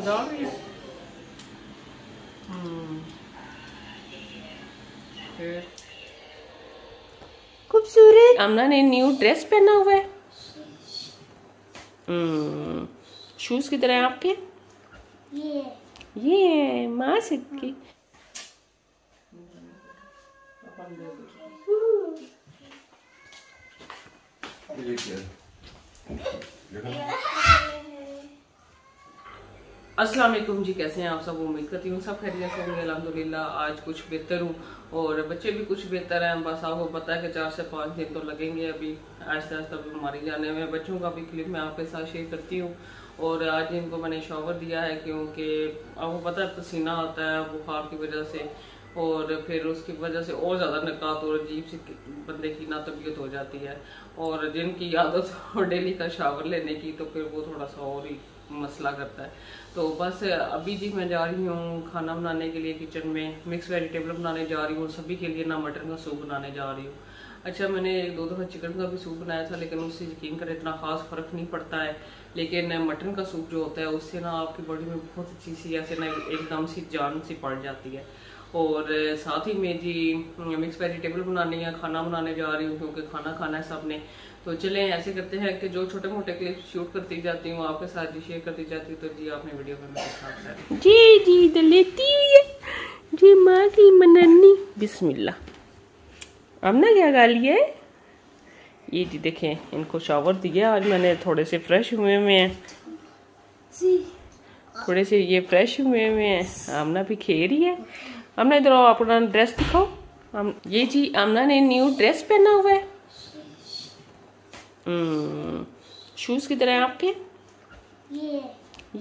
से डाल रही है खूबसूरत अमना ने न्यू ड्रेस पहना हुआ है शूज hmm. किधर है आपके ये ये माँ की ये अस्सलाम वालेकुम जी कैसे हैं आप सब उम्मीद करती हूँ सब खैरियत से होंगे अलहमदिल्ला आज कुछ बेहतर हूँ और बच्चे भी कुछ बेहतर हैं बस आपको पता है कि चार से पाँच दिन तो लगेंगे अभी आहिस्ता आहिस्ता बीमारी जाने में बच्चों का भी क्लिप मैं आपके साथ शेयर करती हूँ और आज इनको मैंने शॉवर दिया है क्योंकि आपको पता है पसीना आता है बुखार की वजह से और फिर उसकी वजह से और ज़्यादा नकात और अजीब सी बंदे की ना तबीयत हो जाती है और जिनकी आदत डेली का शावर लेने की तो फिर वो थोड़ा सा और ही मसला करता है तो बस अभी जी मैं जा रही हूँ खाना बनाने के लिए किचन में मिक्स वेजिटेबल बनाने जा रही हूँ सभी के लिए ना मटन का सूप बनाने जा रही हूँ अच्छा मैंने एक दो दफ़ा चिकन का भी सूप बनाया था लेकिन उससे यकीन कर इतना ख़ास फ़र्क नहीं पड़ता है लेकिन मटन का सूप जो होता है उससे ना आपकी बॉडी में बहुत अच्छी सी ऐसे ना एकदम सी जान सी पड़ जाती है और साथ ही में जी मिक्स वेजिटेबल बनानी या खाना बनाने जा रही हूँ क्योंकि खाना खाना है सबने तो चले ऐसे करते हैं कि जो छोटे मोटे क्लिप शूट करती जाती हूँ आपके साथ जी शेयर करती जाती हूँ तो जी आपने वीडियो में जी जी तो लेती हुई है जी माँ की मनन्नी बिस्मिल्ला अब ना क्या लिया है ये जी देखें इनको शावर दिया आज मैंने थोड़े से फ्रेश हुए हुए हैं थोड़े से ये फ्रेश हुए हुए हैं आमना भी खे रही है आमना इधर अपना ड्रेस दिखाओ ये जी आमना ने न्यू ड्रेस पहना हुआ है शूज किधर है आपके ये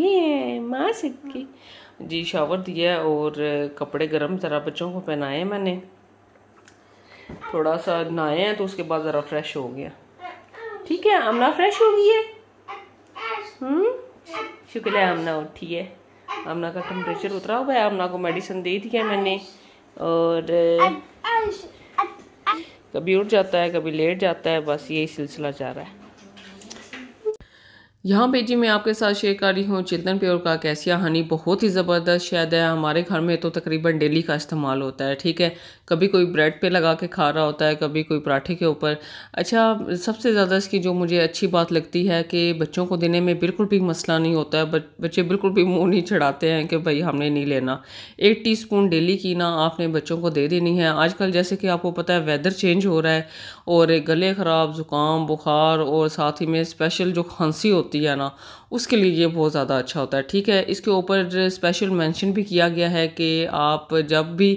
ये माँ सिक्की जी शावर दिया और कपड़े गर्म ज़रा बच्चों को पहनाए मैंने थोड़ा सा नहाए हैं तो उसके बाद ज़रा फ्रेश हो गया ठीक है अमना फ्रेश हो गई है शुक्र है आमना उठी है अमना का टेम्परेचर उतरा हुआ है अमना को मेडिसिन दे दिया मैंने और कभी उठ जाता है कभी लेट जाता है बस यही सिलसिला जा रहा है यहाँ पे जी मैं आपके साथ शेयर कर रही हूँ चिल्ड्रन प्योर का कैसिया हनी बहुत ही ज़बरदस्त शायद है हमारे घर में तो तकरीबन डेली का इस्तेमाल होता है ठीक है कभी कोई ब्रेड पे लगा के खा रहा होता है कभी कोई पराठे के ऊपर अच्छा सबसे ज़्यादा इसकी जो मुझे अच्छी बात लगती है कि बच्चों को देने में बिल्कुल भी मसला नहीं होता है बच्चे बिल्कुल भी मुँह नहीं चढ़ाते हैं कि भाई हमने नहीं लेना एक टी स्पून डेली की ना आपने बच्चों को दे देनी है आजकल जैसे कि आपको पता है वेदर चेंज हो रहा है और गले ख़राब ज़ुकाम बुखार और साथ ही में स्पेशल जो खांसी होती होती है ना उसके लिए ये बहुत ज़्यादा अच्छा होता है ठीक है इसके ऊपर स्पेशल मेंशन भी किया गया है कि आप जब भी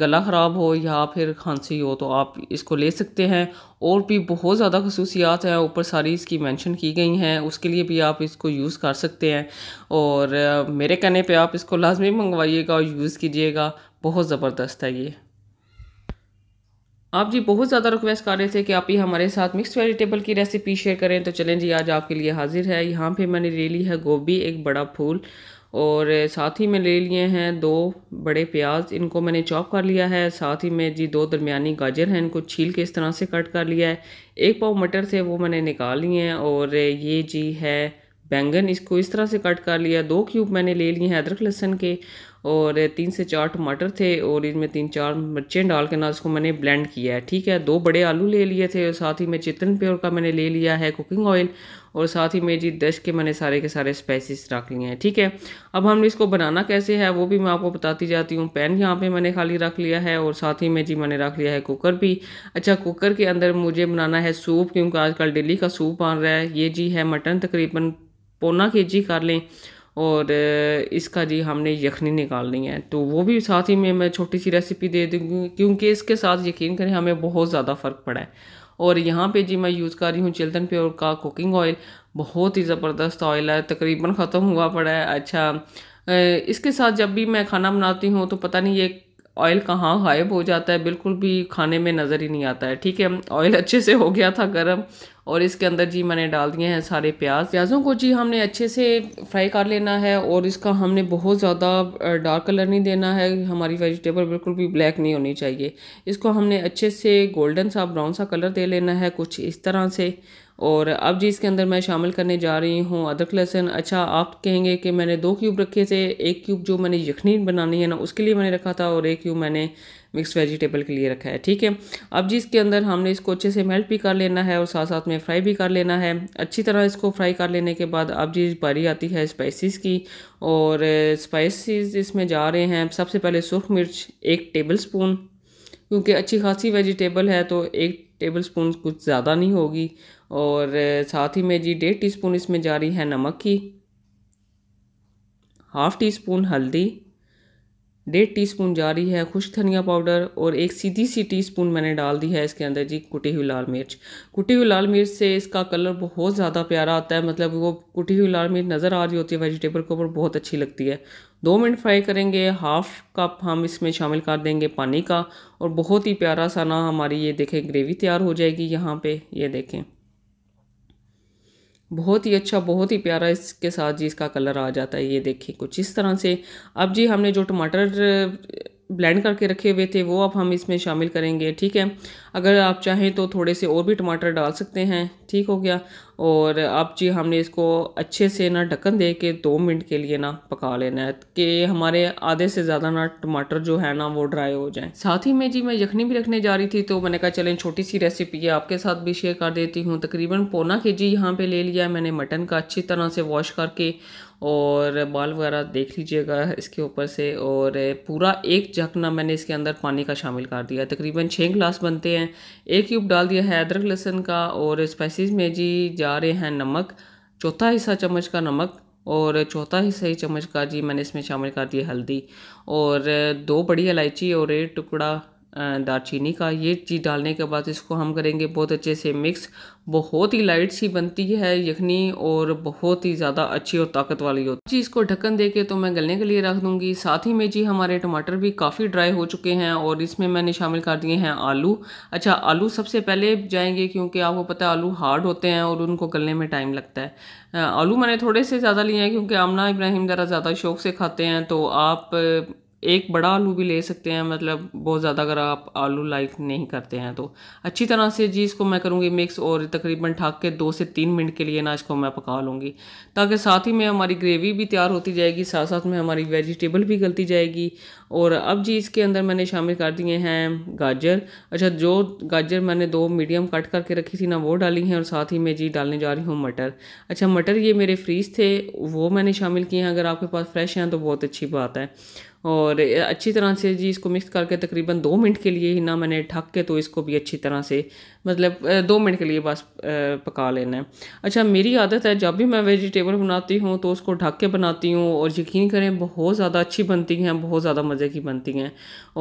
गला ख़राब हो या फिर खांसी हो तो आप इसको ले सकते हैं और भी बहुत ज़्यादा खसूसियात हैं ऊपर सारी इसकी मेंशन की गई हैं उसके लिए भी आप इसको यूज़ कर सकते हैं और मेरे कहने पे आप इसको लाजमी मंगवाइएगा और यूज़ कीजिएगा बहुत ज़बरदस्त है ये आप जी बहुत ज़्यादा रिक्वेस्ट कर रहे थे कि आप ही हमारे साथ मिक्स वेजिटेबल की रेसिपी शेयर करें तो चलें जी आज आपके लिए हाजिर है यहाँ पे मैंने ले ली है गोभी एक बड़ा फूल और साथ ही में ले लिए हैं दो बड़े प्याज इनको मैंने चॉप कर लिया है साथ ही में जी दो दरमिया गाजर हैं इनको छील के इस तरह से कट कर लिया है एक पाव मटर थे वो मैंने निकाल लिए हैं और ये जी है बैंगन इसको इस तरह से कट कर लिया दो क्यूब मैंने ले लिए हैं अदरक लहसन के और तीन से चार टमाटर थे और इनमें तीन चार मिर्चें डाल के ना इसको मैंने ब्लेंड किया है ठीक है दो बड़े आलू ले लिए थे और साथ ही में चितन प्योर का मैंने ले लिया है कुकिंग ऑयल और साथ ही में जी दश के मैंने सारे के सारे स्पाइसेस रख लिए हैं ठीक है अब हमने इसको बनाना कैसे है वो भी मैं आपको बताती जाती हूँ पैन यहाँ पे मैंने खाली रख लिया है और साथ ही में जी मैंने रख लिया है कुकर भी अच्छा कुकर के अंदर मुझे बनाना है सूप क्योंकि आजकल डेली का सूप आ रहा है ये जी है मटन तकरीबन पौना के जी कर लें और इसका जी हमने यखनी निकालनी है तो वो भी साथ ही में मैं छोटी सी रेसिपी दे दूँगी क्योंकि इसके साथ यकीन करें हमें बहुत ज़्यादा फ़र्क पड़ा है और यहाँ पे जी मैं यूज़ कर रही हूँ चिल्ड्रन प्योर का कुकिंग ऑयल बहुत ही ज़बरदस्त ऑयल है तकरीबन ख़त्म हुआ पड़ा है अच्छा इसके साथ जब भी मैं खाना बनाती हूँ तो पता नहीं ये ऑयल कहाँ गायब हो जाता है बिल्कुल भी खाने में नज़र ही नहीं आता है ठीक है ऑयल अच्छे से हो गया था गर्म और इसके अंदर जी मैंने डाल दिए हैं सारे प्याज प्याज़ों को जी हमने अच्छे से फ्राई कर लेना है और इसका हमने बहुत ज़्यादा डार्क कलर नहीं देना है हमारी वेजिटेबल बिल्कुल भी ब्लैक नहीं होनी चाहिए इसको हमने अच्छे से गोल्डन सा ब्राउन सा कलर दे लेना है कुछ इस तरह से और अब जी इसके अंदर मैं शामिल करने जा रही हूँ अदरक लहसुन अच्छा आप कहेंगे कि मैंने दो क्यूब रखे थे एक क्यूब जो मैंने यखनी बनानी है ना उसके लिए मैंने रखा था और एक क्यूब मैंने मिक्स वेजिटेबल के लिए रखा है ठीक है अब जी इसके अंदर हमने इसको अच्छे से मेल्ट भी कर लेना है और साथ साथ में फ्राई भी कर लेना है अच्छी तरह इसको फ्राई कर लेने के बाद अब जी बारी आती है स्पाइसिस की और स्पाइसिस इसमें जा रहे हैं सबसे पहले सुरख मिर्च एक टेबल स्पून क्योंकि अच्छी खासी वेजिटेबल है तो एक टेबल स्पून कुछ ज़्यादा नहीं होगी और साथ ही में जी डेढ़ स्पून इसमें जा रही है नमक की हाफ़ टी स्पून हल्दी डेढ़ टी स्पून जा रही है खुश्क धनिया पाउडर और एक सीधी सी टी स्पून मैंने डाल दी है इसके अंदर जी कुटी हुई लाल मिर्च कुटी हुई लाल मिर्च से इसका कलर बहुत ज़्यादा प्यारा आता है मतलब वो कुटी हुई लाल मिर्च नज़र आ रही होती है वेजिटेबल के ऊपर बहुत अच्छी लगती है दो मिनट फ्राई करेंगे हाफ कप हम इसमें शामिल कर देंगे पानी का और बहुत ही प्यारा सा ना हमारी ये देखें ग्रेवी तैयार हो जाएगी यहाँ पर ये देखें बहुत ही अच्छा बहुत ही प्यारा इसके साथ जी इसका कलर आ जाता है ये देखिए कुछ इस तरह से अब जी हमने जो टमाटर ब्लेंड करके रखे हुए थे वो अब हम इसमें शामिल करेंगे ठीक है अगर आप चाहें तो थोड़े से और भी टमाटर डाल सकते हैं ठीक हो गया और आप जी हमने इसको अच्छे से ना ढक्कन दे के दो मिनट के लिए ना पका लेना है कि हमारे आधे से ज़्यादा ना टमाटर जो है ना वो ड्राई हो जाए साथ ही में जी मैं यखनी भी रखने जा रही थी तो मैंने कहा चलें छोटी सी रेसिपी है आपके साथ भी शेयर कर देती हूँ तकरीबन पौना के जी यहाँ पर ले लिया है मैंने मटन का अच्छी तरह से वॉश करके और बाल वगैरह देख लीजिएगा इसके ऊपर से और पूरा एक जग ना मैंने इसके अंदर पानी का शामिल कर दिया तकरीबन छः गिलास बनते हैं हैं एक क्यूब डाल दिया है अदरक लहसुन का और स्पाइसेस में जी जा रहे हैं नमक चौथा हिस्सा चम्मच का नमक और चौथा हिस्सा ही चम्मच का जी मैंने इसमें शामिल कर दिया हल्दी और दो बड़ी इलायची और एक टुकड़ा दालचीनी का ये चीज़ डालने के बाद इसको हम करेंगे बहुत अच्छे से मिक्स बहुत ही लाइट सी बनती है यखनी और बहुत ही ज़्यादा अच्छी और ताकत वाली होती है जी इसको ढक्कन दे के तो मैं गलने के लिए रख दूँगी साथ ही में जी हमारे टमाटर भी काफ़ी ड्राई हो चुके हैं और इसमें मैंने शामिल कर दिए हैं आलू अच्छा आलू सबसे पहले जाएंगे क्योंकि आपको पता है आलू हार्ड होते हैं और उनको गलने में टाइम लगता है आलू मैंने थोड़े से ज़्यादा लिए हैं क्योंकि आमना इब्राहिम ज़रा ज़्यादा शौक से खाते हैं तो आप एक बड़ा आलू भी ले सकते हैं मतलब बहुत ज़्यादा अगर आप आलू लाइक नहीं करते हैं तो अच्छी तरह से जी इसको मैं करूँगी मिक्स और तकरीबन ठाक के दो से तीन मिनट के लिए ना इसको मैं पका लूँगी ताकि साथ ही में हमारी ग्रेवी भी तैयार होती जाएगी साथ साथ में हमारी वेजिटेबल भी गलती जाएगी और अब जी इसके अंदर मैंने शामिल कर दिए हैं गाजर अच्छा जो गाजर मैंने दो मीडियम कट करके रखी थी ना वो डाली हैं और साथ ही मैं जी डालने जा रही हूँ मटर अच्छा मटर ये मेरे फ्रीज थे वो मैंने शामिल किए हैं अगर आपके पास फ्रेश हैं तो बहुत अच्छी बात है और अच्छी तरह से जी इसको मिक्स करके तकरीबन दो मिनट के लिए ही ना मैंने ढक के तो इसको भी अच्छी तरह से मतलब दो मिनट के लिए बस पका लेना है अच्छा मेरी आदत है जब भी मैं वेजिटेबल बनाती हूँ तो उसको ढक के बनाती हूँ और यकीन करें बहुत ज़्यादा अच्छी बनती हैं बहुत ज़्यादा मज़े की बनती हैं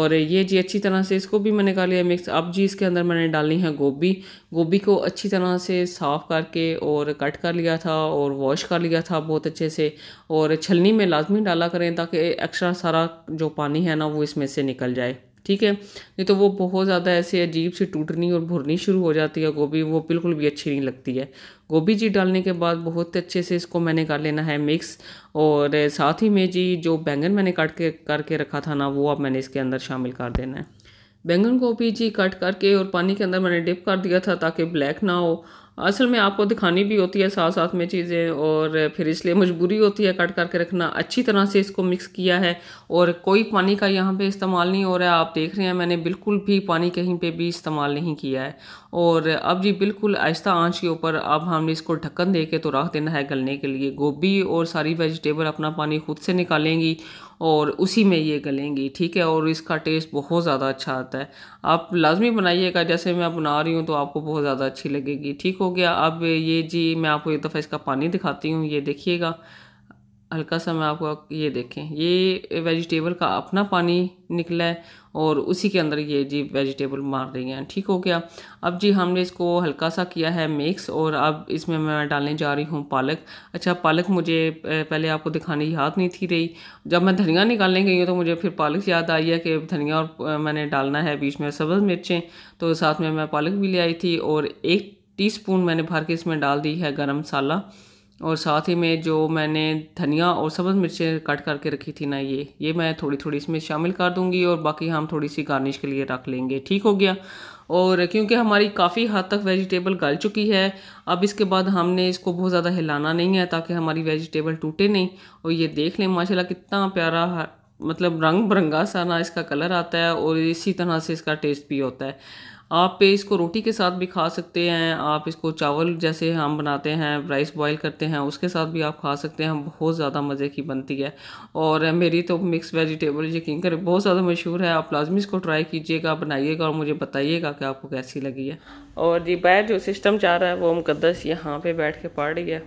और ये जी अच्छी तरह से इसको भी मैंने कर लिया मिक्स अब जी इसके अंदर मैंने डाली है गोभी गोभी को अच्छी तरह से साफ़ करके और कट कर लिया था और वॉश कर लिया था बहुत अच्छे से और छलनी में लाजमी डाला करें ताकि एक्स्ट्रा सारा जो पानी है ना वो इसमें से निकल जाए ठीक है नहीं तो वो बहुत ज़्यादा ऐसे अजीब सी टूटनी और भुरनी शुरू हो जाती है गोभी वो बिल्कुल भी अच्छी नहीं लगती है गोभी जी डालने के बाद बहुत अच्छे से इसको मैंने कर लेना है मिक्स और साथ ही में जी जो बैंगन मैंने काट के करके रखा था ना वो अब मैंने इसके अंदर शामिल कर देना है बैंगन गोभी जी कट करके और पानी के अंदर मैंने डिप कर दिया था ताकि ब्लैक ना हो असल में आपको दिखानी भी होती है साथ साथ में चीज़ें और फिर इसलिए मजबूरी होती है कट करके रखना अच्छी तरह से इसको मिक्स किया है और कोई पानी का यहाँ पे इस्तेमाल नहीं हो रहा है आप देख रहे हैं मैंने बिल्कुल भी पानी कहीं पे भी इस्तेमाल नहीं किया है और अब जी बिल्कुल आहिस्ता आंच के ऊपर अब हमने इसको ढक्कन दे के तो रख देना है गलने के लिए गोभी और सारी वेजिटेबल अपना पानी खुद से निकालेंगी और उसी में ये गलेंगी ठीक है और इसका टेस्ट बहुत ज़्यादा अच्छा आता है आप लाजमी बनाइएगा जैसे मैं बना रही हूँ तो आपको बहुत ज़्यादा अच्छी लगेगी ठीक हो गया अब ये जी मैं आपको एक दफ़ा इसका पानी दिखाती हूँ ये देखिएगा हल्का सा मैं आपको ये देखें ये वेजिटेबल का अपना पानी निकला है और उसी के अंदर ये जी वेजिटेबल मार रही हैं ठीक हो गया अब जी हमने इसको हल्का सा किया है मिक्स और अब इसमें मैं डालने जा रही हूँ पालक अच्छा पालक मुझे पहले आपको दिखाने याद नहीं थी रही जब मैं धनिया निकालने गई हूँ तो मुझे फिर पालक याद आई है कि धनिया और मैंने डालना है बीच में सब्ज़ मिर्चें तो साथ में मैं पालक भी ले आई थी और एक टी मैंने भर के इसमें डाल दी है गर्म मसाला और साथ ही में जो मैंने धनिया और सब्ज़ मिर्चें कट करके रखी थी ना ये ये मैं थोड़ी थोड़ी इसमें शामिल कर दूंगी और बाकी हम थोड़ी सी गार्निश के लिए रख लेंगे ठीक हो गया और क्योंकि हमारी काफ़ी हद तक वेजिटेबल गल चुकी है अब इसके बाद हमने इसको बहुत ज़्यादा हिलाना नहीं है ताकि हमारी वेजिटेबल टूटे नहीं और ये देख लें माशाला कितना प्यारा मतलब रंग बिरंगा सा ना इसका कलर आता है और इसी तरह से इसका टेस्ट भी होता है आप पे इसको रोटी के साथ भी खा सकते हैं आप इसको चावल जैसे हम बनाते हैं राइस बॉईल करते हैं उसके साथ भी आप खा सकते हैं बहुत ज़्यादा मज़े की बनती है और मेरी तो मिक्स वेजिटेबल यकीन कर बहुत ज़्यादा मशहूर है आप लाजमी इसको ट्राई कीजिएगा बनाइएगा और मुझे बताइएगा कि आपको कैसी लगी है और जी बैर जो सिस्टम चाह रहा है वो मुकदस यहाँ पर बैठ के पा रही है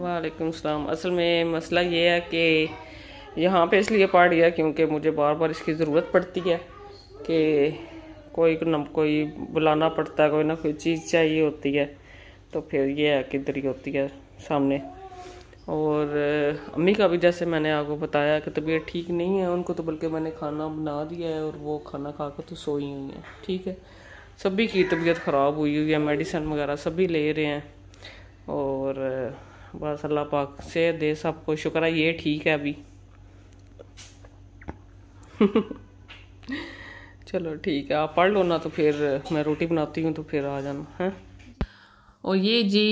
वालेकुम सलाम असल में मसला ये है कि यहाँ पे इसलिए पाड़ गया क्योंकि मुझे बार बार इसकी ज़रूरत पड़ती है कि कोई न कोई बुलाना पड़ता है कोई ना कोई चीज़ चाहिए होती है तो फिर ये है किधर ही होती है सामने और अम्मी का भी जैसे मैंने आपको बताया कि तबीयत ठीक नहीं है उनको तो बल्कि मैंने खाना बना दिया है और वो खाना खा कर तो सोई हुई हैं ठीक है सभी की तबीयत ख़राब हुई हुई है मेडिसिन वगैरह सभी ले रहे हैं और बस अल्लाह पाक से दे सबको शुक्र है ये ठीक है अभी चलो ठीक है आप पढ़ लो ना तो फिर मैं रोटी बनाती हूँ तो फिर आ जाना है और ये जी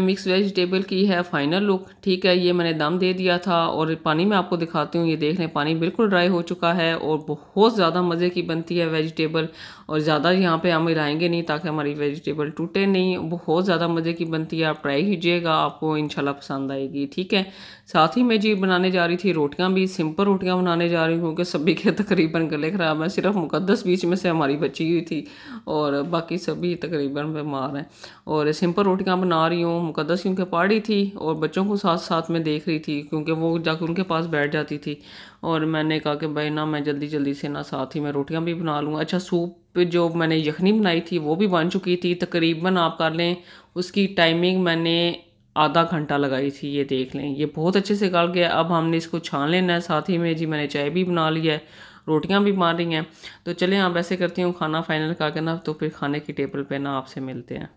मिक्स वेजिटेबल की है फाइनल लुक ठीक है ये मैंने दम दे दिया था और पानी में आपको दिखाती हूँ ये देख लें पानी बिल्कुल ड्राई हो चुका है और बहुत ज़्यादा मज़े की बनती है वेजिटेबल और ज़्यादा यहाँ पे हम हिलाएंगे नहीं ताकि हमारी वेजिटेबल टूटे नहीं बहुत ज़्यादा मज़े की बनती है आप ट्राई कीजिएगा आपको इन पसंद आएगी ठीक है साथ ही मैं जी बनाने जा रही थी रोटियाँ भी सिंपल रोटियाँ बनाने जा रही हूँ क्योंकि सभी के तकरीबन गले ख़राब हैं सिर्फ मुकदस बीच में से हमारी बची हुई थी और बाकी सभी तकरीबन बीमार हैं और सिंपल रोटियाँ बना रही हूँ मुकदस क्योंकि पढ़ रही थी और बच्चों को साथ साथ में देख रही थी क्योंकि वो जाकर उनके पास बैठ जाती थी और मैंने कहा कि भाई ना मैं जल्दी जल्दी से ना साथ ही मैं रोटियाँ भी बना लूँगा अच्छा सूप जो मैंने यखनी बनाई थी वो भी बन चुकी थी तकरीबन आप कर लें उसकी टाइमिंग मैंने आधा घंटा लगाई थी ये देख लें ये बहुत अच्छे से गल गया अब हमने इसको छान लेना है साथ ही में जी मैंने चाय भी बना लिया है रोटियां भी मार रही हैं तो चलें आप ऐसे करती हूँ खाना फाइनल का ना तो फिर खाने की टेबल पे ना आपसे मिलते हैं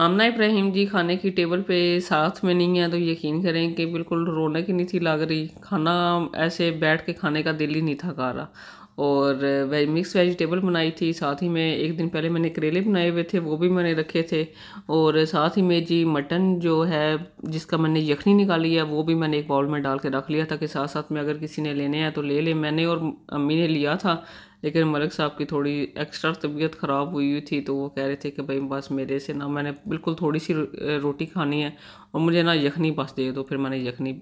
आमना इब्राहिम जी खाने की टेबल पे साथ में नहीं है तो यकीन करें कि बिल्कुल रौनक ही नहीं थी लग रही खाना ऐसे बैठ के खाने का दिल ही नहीं था कर रहा और वेज मिक्स वेजिटेबल बनाई थी साथ ही में एक दिन पहले मैंने करेले बनाए हुए थे वो भी मैंने रखे थे और साथ ही में जी मटन जो है जिसका मैंने यखनी निकाली है वो भी मैंने एक बाउल में डाल के रख लिया था कि साथ साथ में अगर किसी ने लेने हैं तो ले ले मैंने और अम्मी ने लिया था लेकिन मलिक साहब की थोड़ी एक्स्ट्रा तबीयत ख़राब हुई हुई थी तो वो कह रहे थे कि भाई बस मेरे से ना मैंने बिल्कुल थोड़ी सी रोटी खानी है और मुझे ना यखनी बस दे तो फिर मैंने यखनी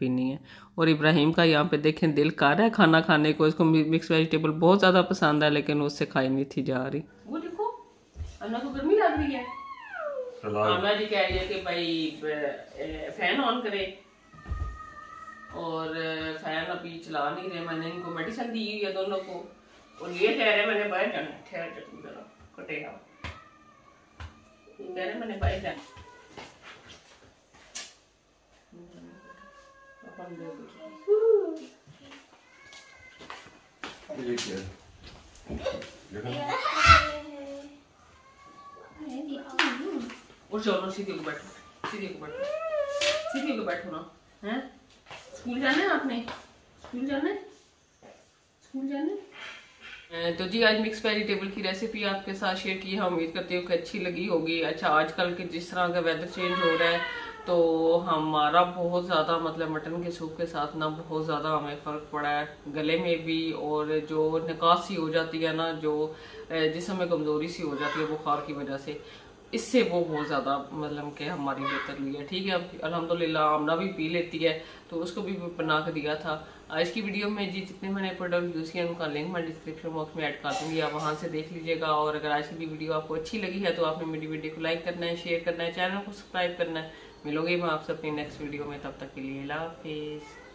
पीनी है और इब्राहिम का यहाँ पे देखें दिल कर रहा है खाना खाने को इसको मिक्स वेजिटेबल बहुत ज़्यादा पसंद है लेकिन उससे खाई नहीं थी जा रही वो देखो अन्ना को गर्मी लग रही है आमना जी कह रही है कि भाई फैन ऑन करें और फैन अभी चला नहीं रहे मैंने इनको मेडिसिन दी हुई है दोनों को और ये कह रहे मैंने बाय जाना ठहर जा तुम जरा कटे आओ ठहरे मैंने बाय जाना सीधे को बैठो ना स्कूल जाना है आपने स्कूल जाना है स्कूल जाना है तो जी आज मिक्स वेजिटेबल की रेसिपी आपके साथ शेयर की है उम्मीद करती हूँ कि अच्छी लगी होगी अच्छा आजकल के जिस तरह का वेदर चेंज हो रहा है तो हमारा बहुत ज़्यादा मतलब मटन के सूप के साथ ना बहुत ज़्यादा हमें फ़र्क पड़ा है गले में भी और जो निकासी हो जाती है ना जो जिसम में कमज़ोरी सी हो जाती है बुखार की वजह से इससे वो बहुत ज़्यादा मतलब कि हमारी बेहतर हुई है ठीक है अब अलहमदिल्ला आमना भी पी लेती है तो उसको भी बना के दिया था आज की वीडियो में जी जितने मैंने प्रोडक्ट यूज़ किए उनका लिंक मैं डिस्क्रिप्शन बॉक्स में ऐड कर दूँगी आप वहाँ से देख लीजिएगा और अगर आज की भी वीडियो आपको अच्छी लगी है तो आपने मेरी वीडियो को लाइक करना है शेयर करना है चैनल को सब्सक्राइब करना है मिलोगे मैं आपसे अपनी नेक्स्ट वीडियो में तब तक के लिए हाफिज़